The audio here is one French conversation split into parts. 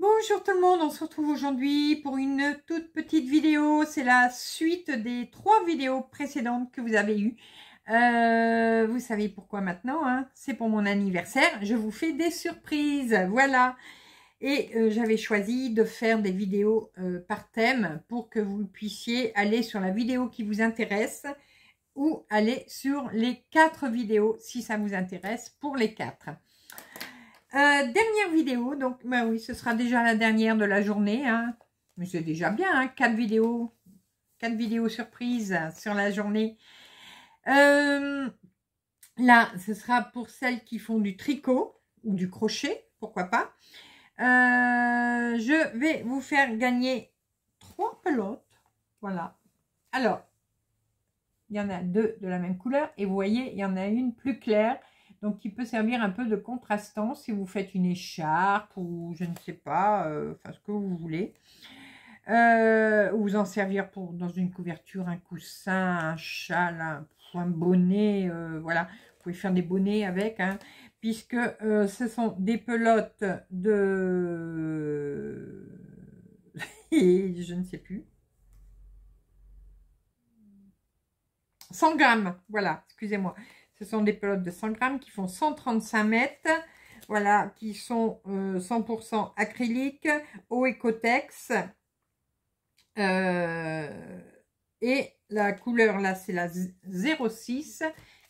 Bonjour tout le monde, on se retrouve aujourd'hui pour une toute petite vidéo. C'est la suite des trois vidéos précédentes que vous avez eues. Euh, vous savez pourquoi maintenant, hein. c'est pour mon anniversaire. Je vous fais des surprises, voilà. Et euh, j'avais choisi de faire des vidéos euh, par thème pour que vous puissiez aller sur la vidéo qui vous intéresse ou aller sur les quatre vidéos si ça vous intéresse pour les quatre. Euh, dernière vidéo, donc ben oui, ce sera déjà la dernière de la journée, hein. mais c'est déjà bien, hein, quatre vidéos, quatre vidéos surprises sur la journée. Euh, là, ce sera pour celles qui font du tricot ou du crochet, pourquoi pas. Euh, je vais vous faire gagner trois pelotes, voilà. Alors, il y en a deux de la même couleur et vous voyez, il y en a une plus claire donc qui peut servir un peu de contrastant si vous faites une écharpe ou je ne sais pas, euh, enfin ce que vous voulez. Euh, vous en servir pour, dans une couverture, un coussin, un châle, un, bonnet, euh, voilà. Vous pouvez faire des bonnets avec, hein, puisque ce sont des pelotes de... je ne sais plus. 100 grammes, voilà, excusez-moi. Ce sont des pelotes de 100 grammes qui font 135 mètres. Voilà, qui sont 100% euh, acrylique, au écotex. Euh, et la couleur, là, c'est la 06.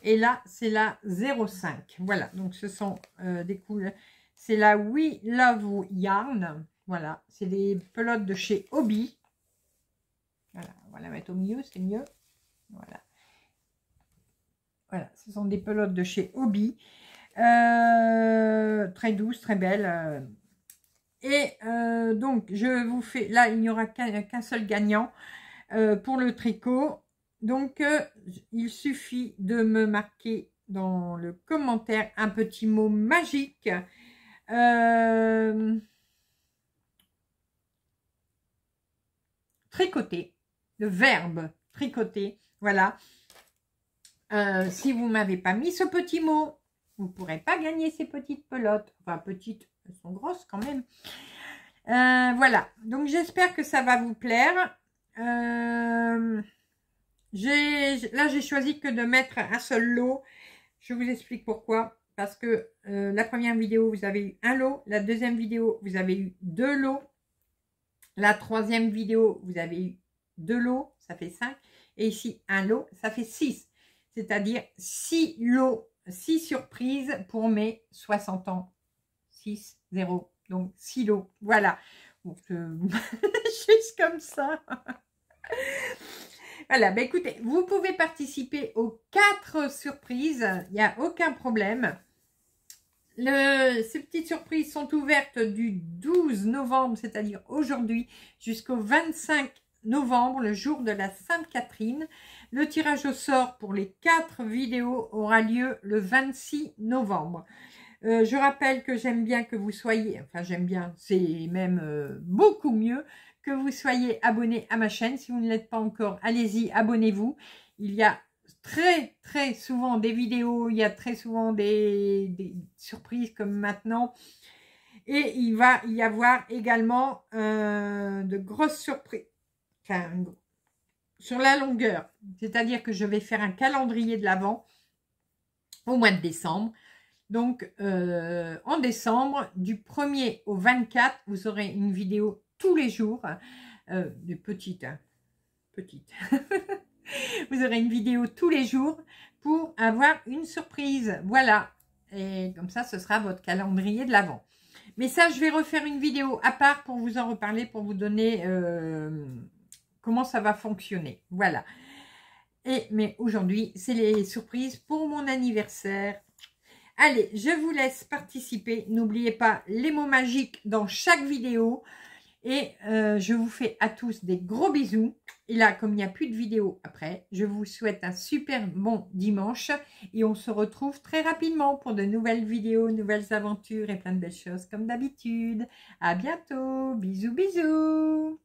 Et là, c'est la 05. Voilà, donc ce sont euh, des couleurs. C'est la We Love Yarn. Voilà, c'est des pelotes de chez Hobby. Voilà, on va la mettre au milieu, c'est mieux. Voilà. Voilà, ce sont des pelotes de chez Hobby. Euh, très douces, très belles. Euh, et euh, donc, je vous fais... Là, il n'y aura qu'un seul gagnant pour le tricot. Donc, il suffit de me marquer dans le commentaire un petit mot magique. tricoter, le verbe tricoter, voilà. Euh, si vous m'avez pas mis ce petit mot, vous ne pourrez pas gagner ces petites pelotes. Enfin, petites, elles sont grosses quand même. Euh, voilà, donc j'espère que ça va vous plaire. Euh, là, j'ai choisi que de mettre un seul lot. Je vous explique pourquoi. Parce que la première vidéo, vous avez eu un lot. La deuxième vidéo, vous avez eu deux lots. La troisième vidéo, vous avez eu deux lots. Ça fait cinq. Et ici, un lot, ça fait six c'est-à-dire 6 lots, 6 surprises pour mes 60 ans. 6, 0, donc 6 lots, voilà. juste comme ça. voilà, ben, écoutez, vous pouvez participer aux 4 surprises, il n'y a aucun problème. ces petites surprises sont ouvertes du 12 novembre, c'est-à-dire aujourd'hui, jusqu'au 25 novembre, le jour de la Sainte-Catherine. Le tirage au sort pour les quatre vidéos aura lieu le 26 novembre. Euh, je rappelle que j'aime bien que vous soyez, enfin j'aime bien, c'est même euh, beaucoup mieux que vous soyez abonné à ma chaîne. Si vous ne l'êtes pas encore, allez-y, abonnez-vous. Il y a très très souvent des vidéos, il y a très souvent des, surprises comme maintenant. Et il va y avoir également euh, de grosses surprises sur la longueur. C'est-à-dire que je vais faire un calendrier de l'avant au mois de décembre. Donc, euh, en décembre, du 1er au 24, vous aurez une vidéo tous les jours, euh, des de hein. petite, vous aurez une vidéo tous les jours pour avoir une surprise. Voilà. Et comme ça, ce sera votre calendrier de l'avant Mais ça, je vais refaire une vidéo à part pour vous en reparler, pour vous donner... Euh, comment ça va fonctionner. Voilà. Et, mais aujourd'hui, c'est les surprises pour mon anniversaire. Allez, je vous laisse participer. N'oubliez pas les mots magiques dans chaque vidéo. Et euh, je vous fais à tous des gros bisous. Et là, comme il n'y a plus de vidéo après, je vous souhaite un super bon dimanche. Et on se retrouve très rapidement pour de nouvelles vidéos, nouvelles aventures et plein de belles choses comme d'habitude. À bientôt. Bisous, bisous.